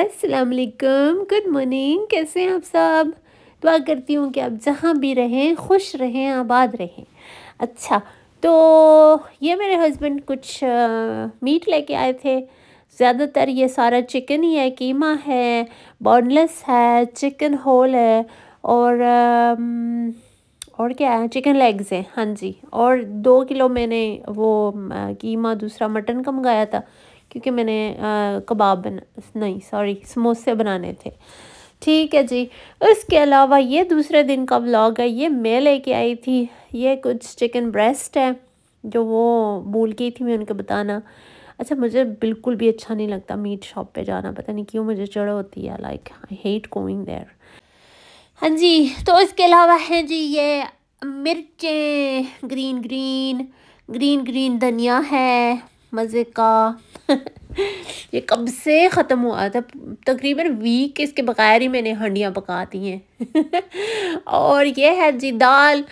असलकम good morning कैसे हैं आप सब दुआ करती हूँ कि आप जहाँ भी रहें खुश रहें आबाद रहें अच्छा तो ये मेरे हस्बैंड कुछ आ, मीट लेके आए थे ज़्यादातर ये सारा चिकन ही है कीमा है बोनलेस है चिकन होल है और आ, और क्या है चिकन लेग्स हैं हाँ जी और दो किलो मैंने वो कीमा दूसरा मटन का मंगाया था क्योंकि मैंने कबाब बना नहीं सॉरी समोसे बनाने थे ठीक है जी उसके अलावा ये दूसरे दिन का व्लॉग है ये मैं लेके आई थी ये कुछ चिकन ब्रेस्ट है जो वो भूल गई थी मैं उनको बताना अच्छा मुझे बिल्कुल भी अच्छा नहीं लगता मीट शॉप पे जाना पता नहीं क्यों मुझे चढ़ होती है like I hate going there हाँ जी तो इसके अलावा है जी ये मिर्चें ग्रीन ग्रीन ग्रीन ग्रीन धनिया है मज़े का ये कब से ख़त्म हुआ था तकरीबन वीक इसके बग़ैर ही मैंने हंडियाँ पका दी हैं और ये है जी दाल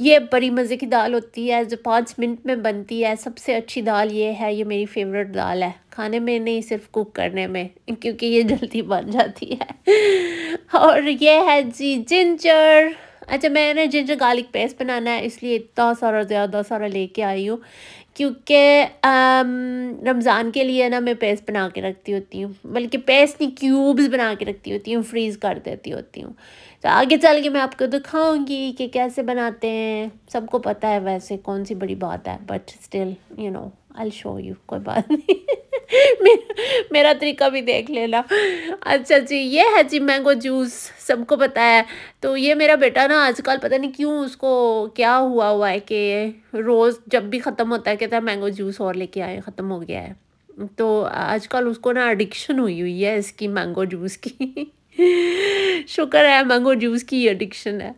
ये बड़ी मज़े की दाल होती है जो पाँच मिनट में बनती है सबसे अच्छी दाल ये है ये मेरी फेवरेट दाल है खाने में नहीं सिर्फ कुक करने में क्योंकि ये जल्दी बन जाती है और ये है जी जिंजर अच्छा मैंने जिंजर गार्लिक पेस्ट बनाना है इसलिए इतना सारा ज़्यादा सारा लेके आई हूँ क्योंकि रमज़ान के लिए ना मैं पेस्ट बना के रखती होती हूँ बल्कि पेस्ट नहीं क्यूब्स बना के रखती होती हूँ फ्रीज़ कर देती होती हूँ तो आगे चल के मैं आपको दिखाऊंगी कि कैसे बनाते हैं सबको पता है वैसे कौन सी बड़ी बात है but still you know I show you कोई बात नहीं मेरा मेरा तरीका भी देख लेना अच्छा जी ये है जी मैंगो जूस सबको पता है तो ये मेरा बेटा ना आजकल पता नहीं क्यों उसको क्या हुआ हुआ है कि रोज़ जब भी ख़त्म होता है कहता है मैंगो जूस और लेके आए ख़त्म हो गया है तो आजकल उसको ना एडिक्शन हुई हुई है इसकी मैंगो जूस की शुक्र है मैंगो जूस की एडिक्शन है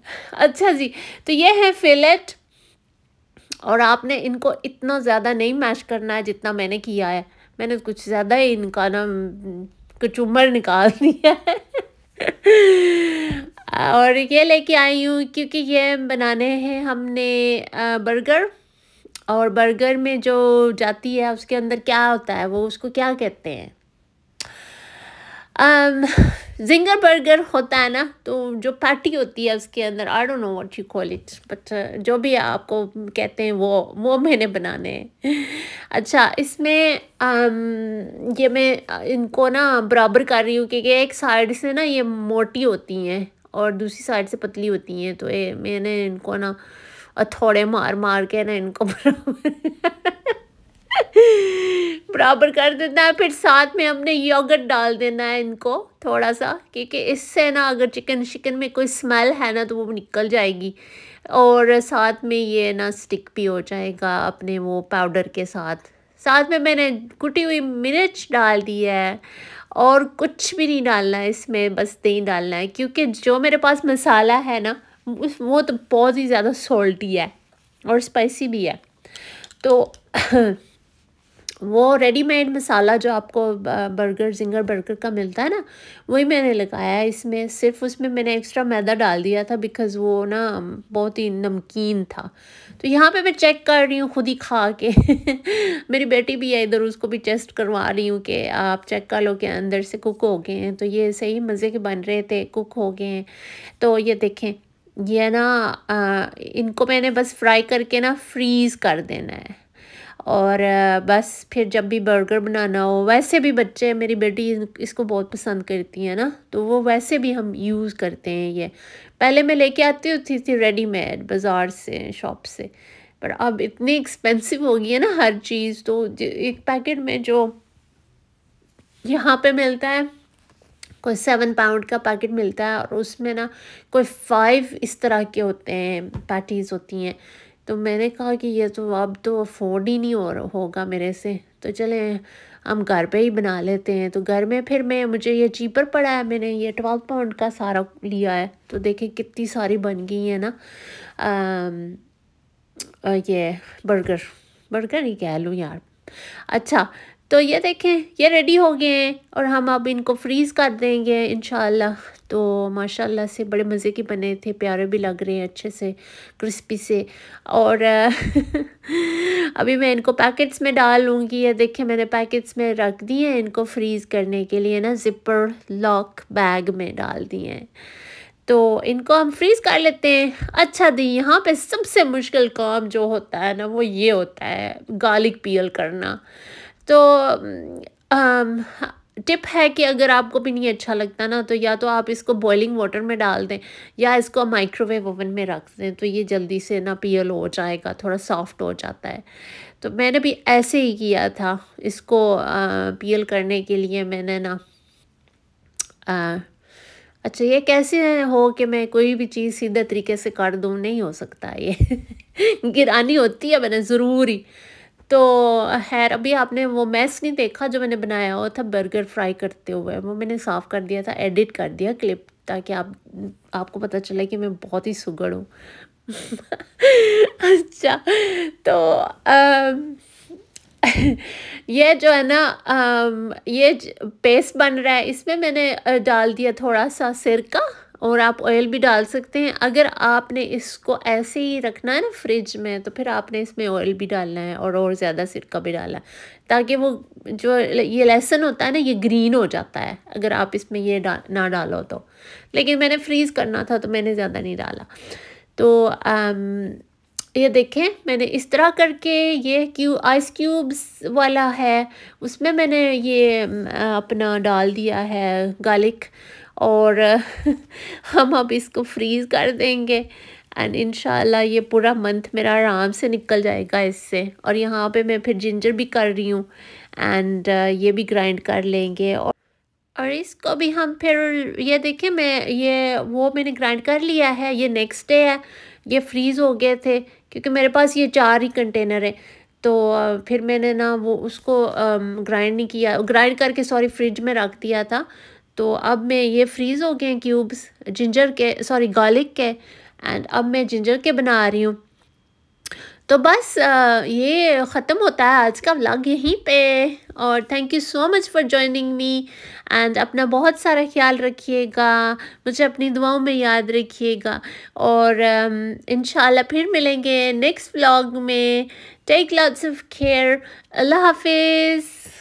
अच्छा जी तो ये है फिलेट और आपने इनको इतना ज़्यादा नहीं मैश करना है जितना मैंने किया है मैंने कुछ ज़्यादा ही इनका ना कचूमर निकाल दिया है और ये लेके आई हूँ क्योंकि ये बनाने हैं हमने बर्गर और बर्गर में जो जाती है उसके अंदर क्या होता है वो उसको क्या कहते हैं जिंगर um, बर्गर होता है ना तो जो पार्टी होती है उसके अंदर I don't know what you call it but जो भी आपको कहते हैं वो वो मैंने बनाने हैं अच्छा इसमें um, ये मैं uh, इनको ना बराबर कर रही हूँ क्योंकि एक साइड से ना ये मोटी होती हैं और दूसरी साइड से पतली होती हैं तो ये मैंने इनको ना थोड़े मार मार के ना इनको बराबर बराबर कर देना है फिर साथ में हमने योगर्ट डाल देना है इनको थोड़ा सा क्योंकि इससे ना अगर चिकन शिकन में कोई स्मेल है ना तो वो निकल जाएगी और साथ में ये ना स्टिक भी हो जाएगा अपने वो पाउडर के साथ साथ में मैंने कुटी हुई मिर्च डाल दी है और कुछ भी नहीं डालना है इसमें बस दही डालना है क्योंकि जो मेरे पास मसाला है ना वो तो बहुत ही ज़्यादा सॉल्टी है और स्पाइसी भी है तो वो रेडीमेड मसाला जो आपको बर्गर जिंगर बर्गर का मिलता है ना वही मैंने लगाया है इसमें सिर्फ उसमें मैंने एक्स्ट्रा मैदा डाल दिया था बिकॉज़ वो ना बहुत ही नमकीन था तो यहाँ पे मैं चेक कर रही हूँ खुद ही खा के मेरी बेटी भी है इधर उसको भी टेस्ट करवा रही हूँ कि आप चेक कर लो कि अंदर से कुक हो गए हैं तो ये सही मज़े के बन रहे थे कुक हो गए हैं तो ये देखें ये ना आ, इनको मैंने बस फ्राई करके ना फ्रीज़ कर देना है और बस फिर जब भी बर्गर बनाना हो वैसे भी बच्चे मेरी बेटी इसको बहुत पसंद करती है ना तो वो वैसे भी हम यूज़ करते हैं ये पहले मैं लेके आती होती थी रेडीमेड बाज़ार से शॉप से पर अब इतनी एक्सपेंसिव हो गई है ना हर चीज़ तो एक पैकेट में जो यहाँ पे मिलता है कोई सेवन पाउंड का पैकेट मिलता है और उसमें ना कोई फाइव इस तरह के होते हैं पैटीज़ होती हैं तो मैंने कहा कि ये तो अब तो अफोर्ड ही नहीं हो होगा मेरे से तो चले हम घर पे ही बना लेते हैं तो घर में फिर मैं मुझे ये चीपर पड़ा है मैंने ये ट्वेल्व पाउंड का सारा लिया है तो देखें कितनी सारी बन गई है ना आ, आ, ये बर्गर बर्गर ही कह लूँ यार अच्छा तो ये देखें ये रेडी हो गए हैं और हम अब इनको फ्रीज़ कर देंगे इन तो माशाल्लाह से बड़े मज़े के बने थे प्यारे भी लग रहे हैं अच्छे से क्रिस्पी से और अभी मैं इनको पैकेट्स में डाल लूँगी ये देखें मैंने पैकेट्स में रख दिए हैं इनको फ्रीज़ करने के लिए ना ज़िपर लॉक बैग में डाल दिए हैं तो इनको हम फ्रीज़ कर लेते हैं अच्छा दी यहाँ पे सबसे मुश्किल काम जो होता है ना वो ये होता है गार्लिक पील करना तो um, टिप है कि अगर आपको भी नहीं अच्छा लगता ना तो या तो आप इसको बॉइलिंग वाटर में डाल दें या इसको माइक्रोवेव ओवन में रख दें तो ये जल्दी से ना पियल हो जाएगा थोड़ा सॉफ्ट हो जाता है तो मैंने भी ऐसे ही किया था इसको पियल करने के लिए मैंने ना आ, अच्छा ये कैसे हो कि मैं कोई भी चीज़ सीधे तरीके से काट दूँ नहीं हो सकता ये गिरानी होती है मैंने ज़रूरी तो खैर अभी आपने वो मैस नहीं देखा जो मैंने बनाया हुआ था बर्गर फ्राई करते हुए वो मैंने साफ़ कर दिया था एडिट कर दिया क्लिप ताकि आप आपको पता चले कि मैं बहुत ही सुगड़ हूँ अच्छा तो आम, ये जो है ना ये पेस्ट बन रहा है इसमें मैंने डाल दिया थोड़ा सा सिरका और आप ऑयल भी डाल सकते हैं अगर आपने इसको ऐसे ही रखना है ना फ्रिज में तो फिर आपने इसमें ऑयल भी डालना है और और ज़्यादा सिरका भी डालना है ताकि वो जो ये लहसन होता है ना ये ग्रीन हो जाता है अगर आप इसमें ये डा, ना डालो तो लेकिन मैंने फ्रीज़ करना था तो मैंने ज़्यादा नहीं डाला तो आम, ये देखें मैंने इस तरह करके ये क्यू आइस क्यूब्स वाला है उसमें मैंने ये अपना डाल दिया है गार्लिक और हम अब इसको फ्रीज़ कर देंगे एंड इन ये पूरा मंथ मेरा आराम से निकल जाएगा इससे और यहाँ पे मैं फिर जिंजर भी कर रही हूँ एंड uh, ये भी ग्राइंड कर लेंगे और और इसको भी हम फिर ये देखें मैं ये वो मैंने ग्राइंड कर लिया है ये नेक्स्ट डे है ये फ्रीज़ हो गए थे क्योंकि मेरे पास ये चार ही कंटेनर है तो uh, फिर मैंने ना वो उसको ग्राइंड um, नहीं किया ग्राइंड करके सॉरी फ्रिज में रख दिया था तो अब मैं ये फ्रीज़ हो गए हैं क्यूब्स जिंजर के सॉरी गार्लिक के एंड अब मैं जिंजर के बना रही हूँ तो बस ये ख़त्म होता है आज का व्लॉग यहीं पे और thank you so much for joining me and अपना बहुत सारा ख्याल रखिएगा मुझे अपनी दुआओं में याद रखिएगा और इन फिर मिलेंगे नेक्स्ट व्लॉग में टेक लॉट्स ऑफ केयर अल्लाह हाफिज़